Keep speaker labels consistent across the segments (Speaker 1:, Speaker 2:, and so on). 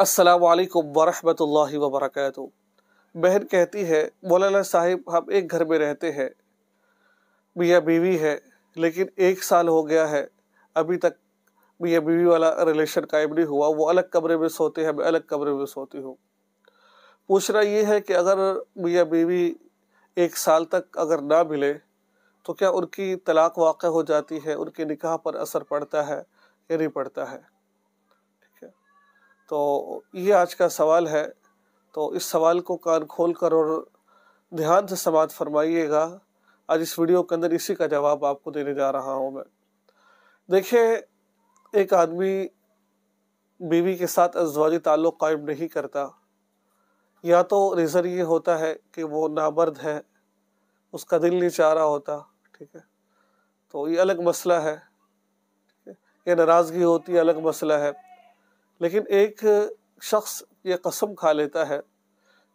Speaker 1: असलकम वरहमल वबरक बहन कहती है मौलाना साहिब हम एक घर में रहते हैं मियाँ बीवी है लेकिन एक साल हो गया है अभी तक मियाँ बीवी वाला रिलेशन कायम नहीं हुआ वो अलग कमरे में सोते हैं मैं अलग कमरे में सोती हूँ पूछना ये है कि अगर मियाँ बीवी एक साल तक अगर ना मिले तो क्या उनकी तलाक वाक़ हो जाती है उनके निकाह पर असर पड़ता है या नहीं पड़ता है तो ये आज का सवाल है तो इस सवाल को कान खोल कर और ध्यान से समाध फरमाइएगा आज इस वीडियो के अंदर इसी का जवाब आपको देने जा रहा हूँ मैं देखिए एक आदमी बीवी के साथ अजवाजी ताल्लुक़ कायम नहीं करता या तो रीज़न ये होता है कि वो नामर्द है उसका दिल नहीं चाह रहा होता ठीक है तो ये अलग मसला है ये नाराज़गी होती है अलग मसला है लेकिन एक शख्स ये कसम खा लेता है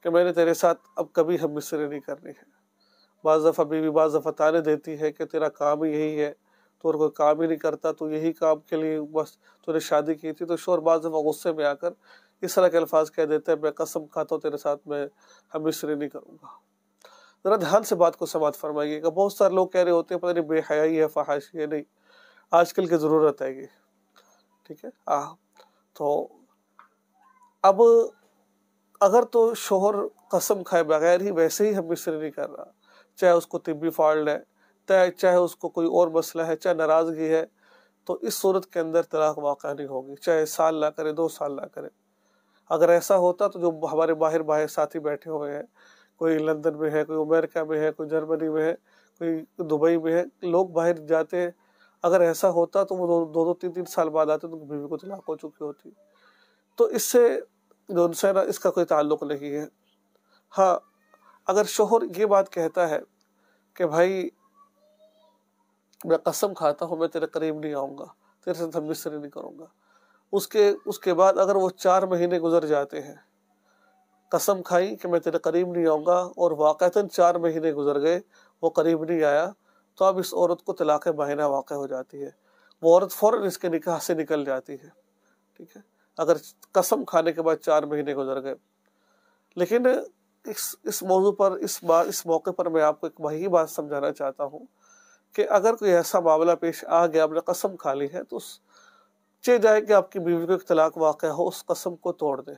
Speaker 1: कि मैंने तेरे साथ अब कभी हम मिसरे नहीं करनी है बाज़ दफ़ा बीवी बाज़ दफ़ा ताने देती है कि तेरा काम ही यही है तो और कोई काम ही नहीं करता तो यही काम के लिए बस तूने शादी की थी तो शोर बाज़ दफ़ा गुस्से में आकर इस तरह के अल्फाज कह देते हैं मैं कसम खाता हूँ तेरे साथ मैं हम मिसरी नहीं करूँगा ज़रा ध्यान से बात को समाप्त फरमाइएगा बहुत सारे लोग कह रहे होते हैं पता नहीं बेहयाई है फहाशी है नहीं आजकल की ज़रूरत है ये ठीक है आ तो अब अगर तो शोहर कसम खाए बगैर ही वैसे ही हम मिस्र नहीं कर रहा चाहे उसको तिबी फॉल्ट है तय चाहे उसको कोई और मसला है चाहे नाराज़गी है तो इस सूरत के अंदर तलाक वाक़ नहीं होगी चाहे साल ना करे दो साल ना करे अगर ऐसा होता तो जो हमारे बाहर बाहर साथी बैठे हुए हैं कोई लंदन में है कोई अमेरिका में है कोई जर्मनी में है कोई दुबई में है लोग बाहर जाते हैं अगर ऐसा होता तो वो दो दो, दो तीन तीन साल बाद आते तो बीवी को तलाक तो हो चुकी होती तो इससे जो है ना इसका कोई ताल्लुक नहीं है हाँ अगर शोहर ये बात कहता है कि भाई मैं कसम खाता हूँ मैं तेरे करीब नहीं आऊँगा तेरे से हम नहीं करूँगा उसके उसके बाद अगर वो चार महीने गुजर जाते हैं कसम खाई कि मैं तेरे करीब नहीं आऊँगा और वाक़ता चार महीने गुजर गए वो करीब नहीं आया तो अब इस औरत को तलाक़ माहिना वाक़ हो जाती है वो औरत फ़ौर इसके निकाह से निकल जाती है ठीक है अगर कसम खाने के बाद चार महीने गुजर गए लेकिन इस इस मौजू पर इस बार इस मौके पर मैं आपको एक वही बात समझाना चाहता हूँ कि अगर कोई ऐसा मामला पेश आ गया आपने कसम खा ली है तो उस चे जाए कि आपकी बीवी को एक तलाक वाक़ हो उस कसम को तोड़ दें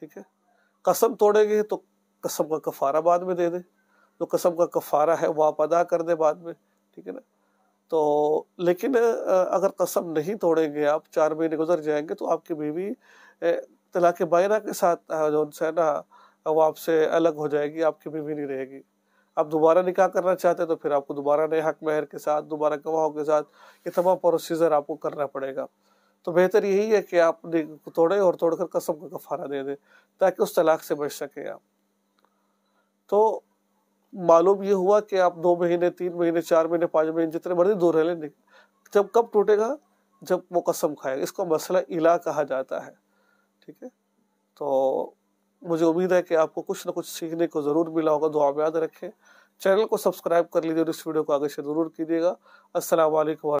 Speaker 1: ठीक है कसम तोड़ेंगे तो कसम का कफारा बाद में दे दें जो कसम का कफ़ारा है वो आप अदा कर दें बाद में ठीक है ना तो लेकिन अगर कसम नहीं तोड़ेंगे आप चार महीने गुजर जाएंगे तो आपकी बीवी तलाक बायरा के साथ जो उनसे है ना वो आपसे अलग हो जाएगी आपकी बीवी नहीं रहेगी आप दोबारा निकाह करना चाहते हैं तो फिर आपको दोबारा नए हक महर के साथ दोबारा गवाहों के साथ ये तमाम प्रोसीजर आपको करना पड़ेगा तो बेहतर यही है कि आप तोड़े और तोड़कर कसम का कफारा दे दें ताकि उस तलाक से बच सकें आप तो मालूम ये हुआ कि आप दो महीने तीन महीने चार महीने पाँच महीने जितने मर्जी दूर रह लें जब कब टूटेगा जब वो कसम खाएगा इसको मसला इला कहा जाता है ठीक है तो मुझे उम्मीद है कि आपको कुछ ना कुछ सीखने को ज़रूर मिला होगा दुआ में याद रखें चैनल को सब्सक्राइब कर लीजिए और इस वीडियो को आगे से ज़रूर कीजिएगा असलम